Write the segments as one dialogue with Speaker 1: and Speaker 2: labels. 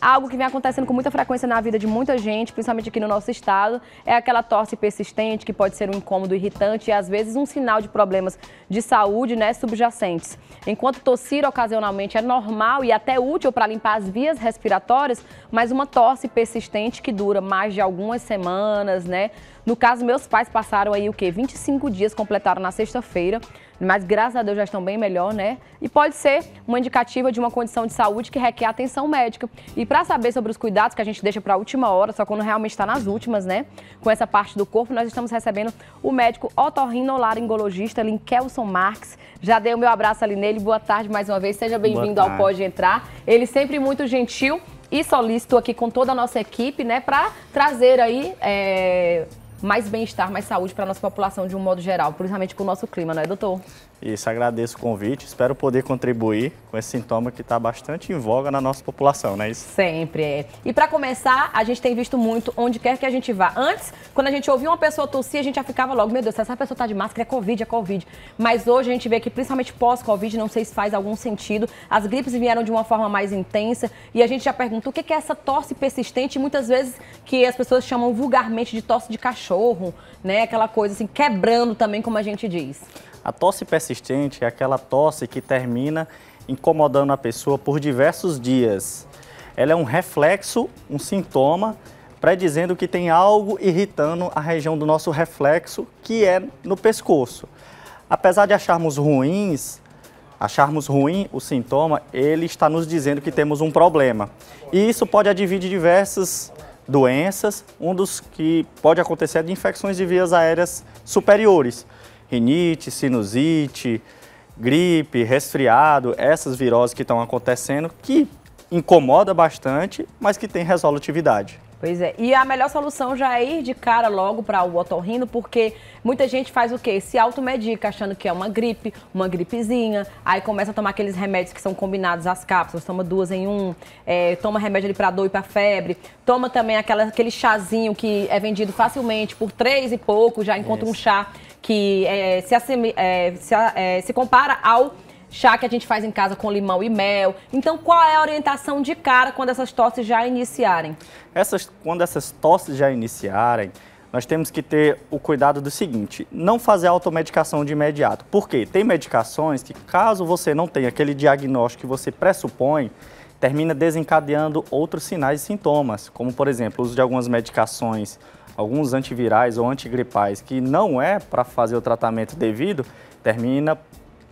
Speaker 1: algo que vem acontecendo com muita frequência na vida de muita gente, principalmente aqui no nosso estado, é aquela tosse persistente que pode ser um incômodo irritante e às vezes um sinal de problemas de saúde, né, subjacentes. Enquanto tossir ocasionalmente é normal e até útil para limpar as vias respiratórias, mas uma tosse persistente que dura mais de algumas semanas, né, no caso, meus pais passaram aí o quê? 25 dias, completaram na sexta-feira, mas graças a Deus já estão bem melhor, né? E pode ser uma indicativa de uma condição de saúde que requer atenção médica. E para saber sobre os cuidados que a gente deixa para a última hora, só quando realmente está nas últimas, né? Com essa parte do corpo, nós estamos recebendo o médico otorrinolaringologista Linkelson Marques. Já dei o meu abraço ali nele. Boa tarde mais uma vez. Seja bem-vindo ao Pode Entrar. Ele sempre muito gentil e solícito aqui com toda a nossa equipe, né, para trazer aí é, mais bem-estar, mais saúde para a nossa população de um modo geral, principalmente com o nosso clima, não é, doutor?
Speaker 2: Isso, agradeço o convite. Espero poder contribuir com esse sintoma que está bastante em voga na nossa população, não é isso? Sempre é.
Speaker 1: E para começar, a gente tem visto muito onde quer que a gente vá. Antes, quando a gente ouvia uma pessoa tossir, a gente já ficava logo, meu Deus, se essa pessoa está de máscara, é Covid, é Covid. Mas hoje a gente vê que, principalmente pós-Covid, não sei se faz algum sentido. As gripes vieram de uma forma mais intensa e a gente já pergunta o que é essa tosse persistente, muitas vezes que as pessoas chamam vulgarmente de tosse de cachorro, né? Aquela coisa assim, quebrando também, como a gente diz.
Speaker 2: A tosse persistente é aquela tosse que termina incomodando a pessoa por diversos dias. Ela é um reflexo, um sintoma, predizendo que tem algo irritando a região do nosso reflexo, que é no pescoço. Apesar de acharmos ruins, acharmos ruim o sintoma, ele está nos dizendo que temos um problema. E isso pode advir de diversas doenças, um dos que pode acontecer é de infecções de vias aéreas superiores rinite, sinusite, gripe, resfriado, essas viroses que estão acontecendo, que incomoda bastante, mas que tem resolutividade.
Speaker 1: Pois é. E a melhor solução já é ir de cara logo para o otorrino, porque muita gente faz o quê? Se automedica, achando que é uma gripe, uma gripezinha. Aí começa a tomar aqueles remédios que são combinados às cápsulas, toma duas em um, é, toma remédio ali para dor e para febre. Toma também aquela, aquele chazinho que é vendido facilmente por três e pouco, já encontra Isso. um chá que é, se, é, se, é, se compara ao chá que a gente faz em casa com limão e mel. Então, qual é a orientação de cara quando essas tosses já iniciarem?
Speaker 2: Essas, quando essas tosses já iniciarem, nós temos que ter o cuidado do seguinte, não fazer automedicação de imediato. Por quê? Tem medicações que, caso você não tenha aquele diagnóstico que você pressupõe, termina desencadeando outros sinais e sintomas, como, por exemplo, o uso de algumas medicações, alguns antivirais ou antigripais, que não é para fazer o tratamento devido, termina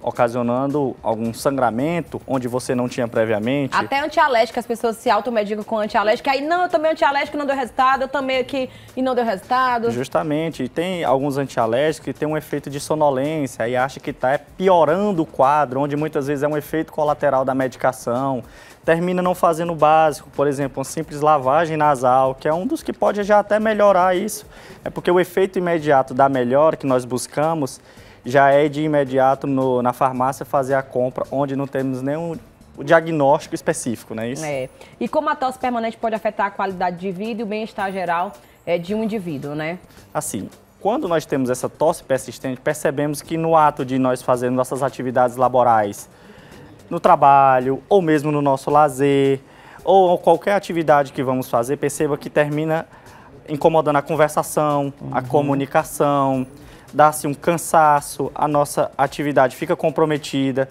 Speaker 2: ocasionando algum sangramento onde você não tinha previamente. Até
Speaker 1: antialérgico, as pessoas se automedicam com antialérgico, aí não, eu tomei antialérgico e não deu resultado, eu tomei aqui e não deu resultado.
Speaker 2: Justamente, e tem alguns antialérgicos que tem um efeito de sonolência e acha que está piorando o quadro, onde muitas vezes é um efeito colateral da medicação, termina não fazendo o básico, por exemplo, uma simples lavagem nasal, que é um dos que pode já até melhorar isso. É porque o efeito imediato da melhora que nós buscamos, já é de imediato no, na farmácia fazer a compra, onde não temos nenhum diagnóstico específico, não é isso? É.
Speaker 1: E como a tosse permanente pode afetar a qualidade de vida e o bem-estar geral é, de um indivíduo, né?
Speaker 2: Assim, quando nós temos essa tosse persistente, percebemos que no ato de nós fazermos nossas atividades laborais, no trabalho ou mesmo no nosso lazer, ou qualquer atividade que vamos fazer, perceba que termina incomodando a conversação, uhum. a comunicação, dá-se um cansaço, a nossa atividade fica comprometida.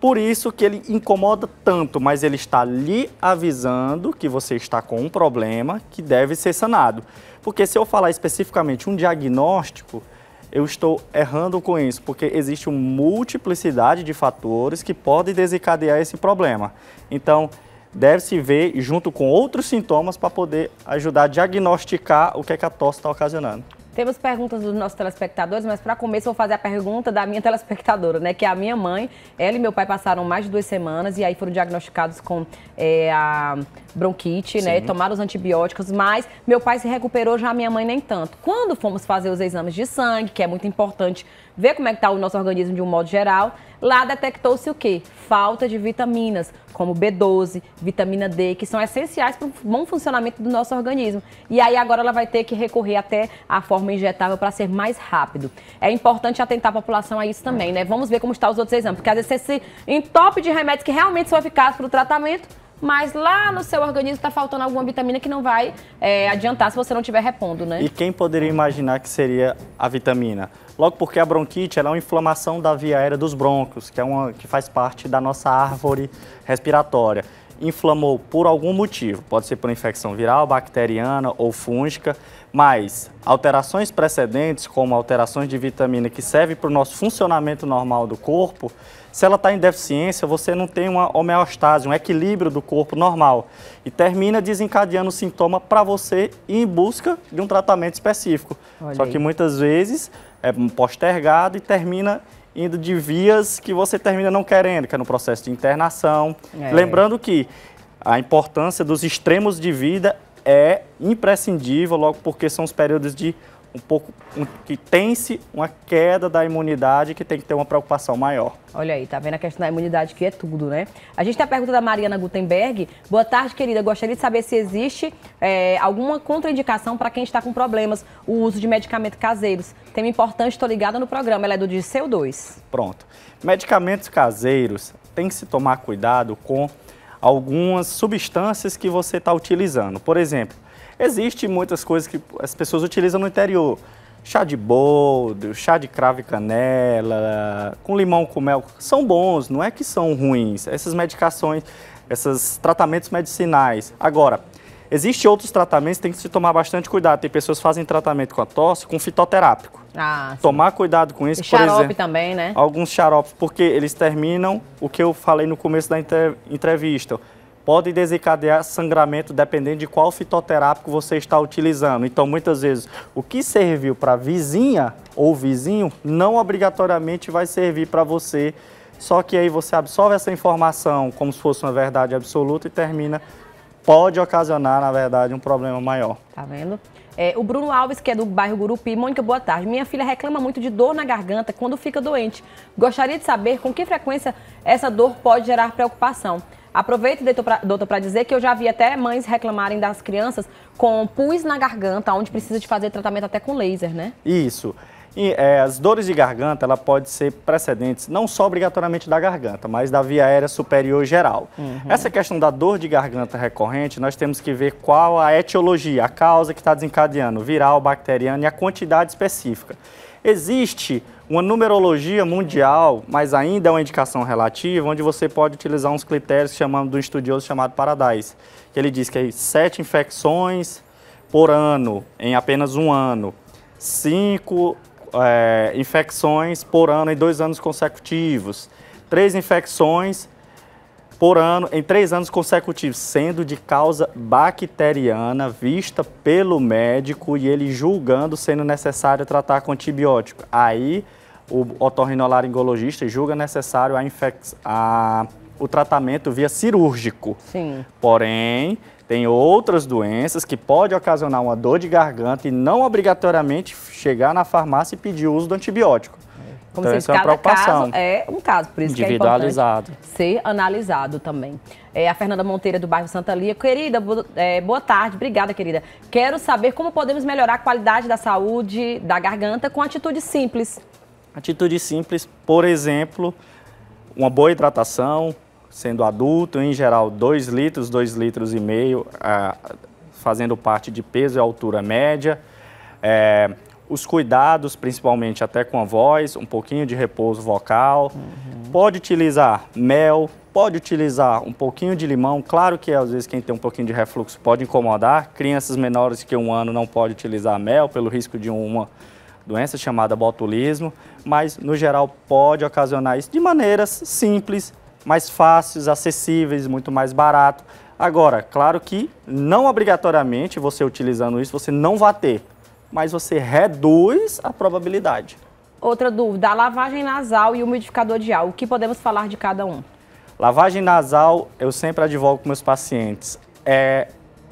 Speaker 2: Por isso que ele incomoda tanto, mas ele está lhe avisando que você está com um problema que deve ser sanado. Porque se eu falar especificamente um diagnóstico, eu estou errando com isso, porque existe uma multiplicidade de fatores que podem desencadear esse problema. Então, deve-se ver junto com outros sintomas para poder ajudar a diagnosticar o que, é que a tosse está ocasionando.
Speaker 1: Temos perguntas dos nossos telespectadores, mas para começo vou fazer a pergunta da minha telespectadora, né? Que é a minha mãe, ela e meu pai passaram mais de duas semanas e aí foram diagnosticados com é, a bronquite, né? Sim. né? Tomaram os antibióticos, mas meu pai se recuperou, já minha mãe nem tanto. Quando fomos fazer os exames de sangue, que é muito importante ver como é que está o nosso organismo de um modo geral. Lá detectou-se o quê? Falta de vitaminas, como B12, vitamina D, que são essenciais para o bom funcionamento do nosso organismo. E aí agora ela vai ter que recorrer até a forma injetável para ser mais rápido. É importante atentar a população a isso também, né? Vamos ver como estão os outros exames, porque às vezes você se entope de remédios que realmente são eficazes para o tratamento, mas lá no seu organismo está faltando alguma vitamina que não vai é, adiantar se você não estiver repondo, né? E
Speaker 2: quem poderia imaginar que seria a vitamina? Logo porque a bronquite é uma inflamação da via aérea dos brônquios, que, é uma, que faz parte da nossa árvore respiratória. Inflamou por algum motivo, pode ser por infecção viral, bacteriana ou fúngica, mas alterações precedentes, como alterações de vitamina que serve para o nosso funcionamento normal do corpo, se ela está em deficiência, você não tem uma homeostase, um equilíbrio do corpo normal e termina desencadeando o sintoma para você ir em busca de um tratamento específico. Só que muitas vezes é postergado e termina indo de vias que você termina não querendo, que é no processo de internação. É. Lembrando que a importância dos extremos de vida é imprescindível, logo porque são os períodos de um pouco um, que tem-se uma queda da imunidade que tem que ter uma preocupação maior.
Speaker 1: Olha aí, tá vendo a questão da imunidade que é tudo, né? A gente tem a pergunta da Mariana Gutenberg. Boa tarde, querida. Gostaria de saber se existe é, alguma contraindicação para quem está com problemas o uso de medicamentos caseiros. Tema importante, estou ligada no programa. Ela é do Disseu 2.
Speaker 2: Pronto. Medicamentos caseiros tem que se tomar cuidado com algumas substâncias que você está utilizando. Por exemplo, Existem muitas coisas que as pessoas utilizam no interior. Chá de boldo, chá de cravo e canela, com limão com mel, são bons, não é que são ruins. Essas medicações, esses tratamentos medicinais. Agora, Existem outros tratamentos que tem que se tomar bastante cuidado. Tem pessoas que fazem tratamento com a tosse com fitoterápico. Ah, tomar cuidado com isso, e por xarope exemplo. também, né? Alguns xaropes, porque eles terminam o que eu falei no começo da entrevista pode desencadear sangramento dependendo de qual fitoterápico você está utilizando. Então, muitas vezes, o que serviu para vizinha ou vizinho não obrigatoriamente vai servir para você. Só que aí você absorve essa informação como se fosse uma verdade absoluta e termina pode ocasionar, na verdade, um problema maior.
Speaker 1: Tá vendo? É, o Bruno Alves, que é do bairro Gurupi. Mônica, boa tarde. Minha filha reclama muito de dor na garganta quando fica doente. Gostaria de saber com que frequência essa dor pode gerar preocupação. Aproveito, doutor, para dizer que eu já vi até mães reclamarem das crianças com pus na garganta, onde precisa de fazer tratamento até com laser, né?
Speaker 2: Isso. E, é, as dores de garganta, ela pode ser precedentes não só obrigatoriamente da garganta, mas da via aérea superior geral. Uhum. Essa questão da dor de garganta recorrente, nós temos que ver qual a etiologia, a causa que está desencadeando, viral, bacteriana e a quantidade específica. Existe uma numerologia mundial, mas ainda é uma indicação relativa, onde você pode utilizar uns critérios chamando, do estudioso chamado Paradise. Que ele diz que é sete infecções por ano, em apenas um ano. Cinco é, infecções por ano em dois anos consecutivos. Três infecções por ano em três anos consecutivos, sendo de causa bacteriana vista pelo médico e ele julgando sendo necessário tratar com antibiótico. Aí o otorrinolaringologista julga necessário a a, o tratamento via cirúrgico. Sim. Porém, tem outras doenças que pode ocasionar uma dor de garganta e não obrigatoriamente chegar na farmácia e pedir o uso do antibiótico. Como então, se é diz, cada é caso é
Speaker 1: um caso, por isso que é ser analisado também. É, a Fernanda Monteira, do bairro Santa Lia. Querida, bo é, boa tarde, obrigada, querida. Quero saber como podemos melhorar a qualidade da saúde da garganta com atitude simples.
Speaker 2: Atitude simples, por exemplo, uma boa hidratação, sendo adulto, em geral 2 litros, 2 litros e meio, ah, fazendo parte de peso e altura média. É, os cuidados, principalmente até com a voz, um pouquinho de repouso vocal. Uhum. Pode utilizar mel, pode utilizar um pouquinho de limão. Claro que às vezes quem tem um pouquinho de refluxo pode incomodar. Crianças menores que um ano não pode utilizar mel pelo risco de uma doença chamada botulismo, mas no geral pode ocasionar isso de maneiras simples, mais fáceis, acessíveis, muito mais barato. Agora, claro que não obrigatoriamente você utilizando isso, você não vai ter mas você reduz a probabilidade.
Speaker 1: Outra dúvida, a lavagem nasal e o umidificador de ar, o que podemos falar de
Speaker 2: cada um? Lavagem nasal, eu sempre advogo com meus pacientes, é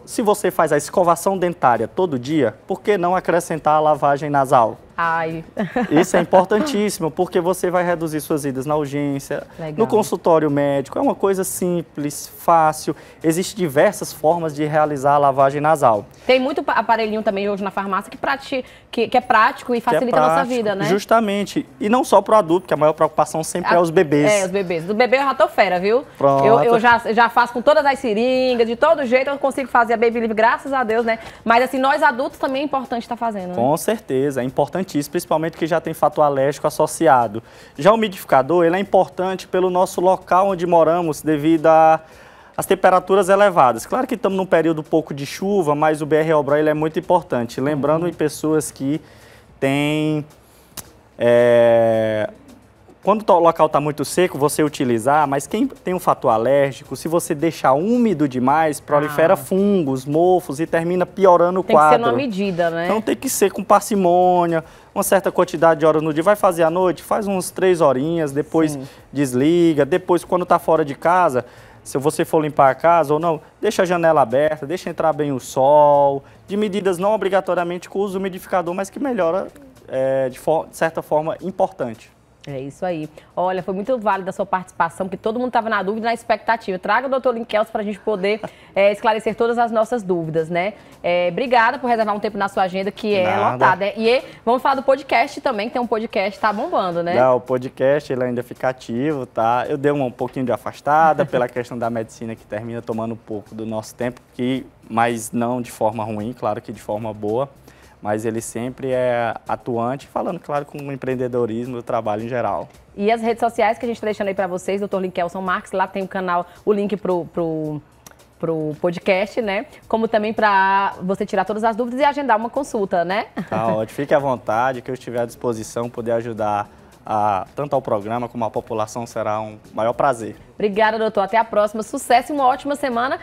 Speaker 2: se você faz a escovação dentária todo dia, por que não acrescentar a lavagem nasal?
Speaker 1: Ai. Isso é importantíssimo,
Speaker 2: porque você vai reduzir suas idas na urgência, Legal. no consultório médico. É uma coisa simples, fácil. Existem diversas formas de realizar a lavagem nasal.
Speaker 1: Tem muito aparelhinho também hoje na farmácia que, prati, que, que é prático e é facilita é prático, a nossa vida, né?
Speaker 2: Justamente. E não só para o adulto, que a maior preocupação sempre é a, é os bebês. É, os
Speaker 1: bebês. Do bebê eu já tô fera, viu? Pronto. Eu, eu já, já faço com todas as seringas, de todo jeito eu consigo fazer a Baby Live, graças a Deus, né? Mas assim, nós adultos também é importante estar tá fazendo. Né? Com
Speaker 2: certeza. É importante principalmente que já tem fator alérgico associado. Já o umidificador, ele é importante pelo nosso local onde moramos devido a as temperaturas elevadas. Claro que estamos num período pouco de chuva, mas o BR Obral ele é muito importante. Lembrando em pessoas que têm é, quando o local está muito seco, você utilizar, ah, mas quem tem um fator alérgico, se você deixar úmido demais, prolifera ah. fungos, mofos e termina piorando o tem quadro. Tem que ser uma
Speaker 1: medida, né? Então
Speaker 2: tem que ser com parcimônia, uma certa quantidade de horas no dia. Vai fazer à noite? Faz umas três horinhas, depois Sim. desliga. Depois, quando está fora de casa, se você for limpar a casa ou não, deixa a janela aberta, deixa entrar bem o sol. De medidas não obrigatoriamente com o uso umidificador, mas que melhora é, de, de certa forma importante.
Speaker 1: É isso aí. Olha, foi muito válida a sua participação, porque todo mundo estava na dúvida e na expectativa. Traga o doutor Linkels para a gente poder é, esclarecer todas as nossas dúvidas, né? É, obrigada por reservar um tempo na sua agenda, que é lotada. Né? e vamos falar do podcast também, que tem um podcast tá bombando, né? Não,
Speaker 2: o podcast ele ainda fica ativo, tá? Eu dei um pouquinho de afastada pela questão da medicina que termina tomando um pouco do nosso tempo, que, mas não de forma ruim, claro que de forma boa mas ele sempre é atuante, falando, claro, com o empreendedorismo, o trabalho em geral.
Speaker 1: E as redes sociais que a gente está deixando aí para vocês, doutor Linkelson Marques, lá tem o canal, o link pro, pro para o podcast, né? Como também para você tirar todas as dúvidas e agendar uma consulta, né? Tá
Speaker 2: ótimo. Fique à vontade, que eu estiver à disposição, poder ajudar a, tanto ao programa como à população será um maior prazer.
Speaker 1: Obrigada, doutor. Até a próxima. Sucesso e uma ótima semana.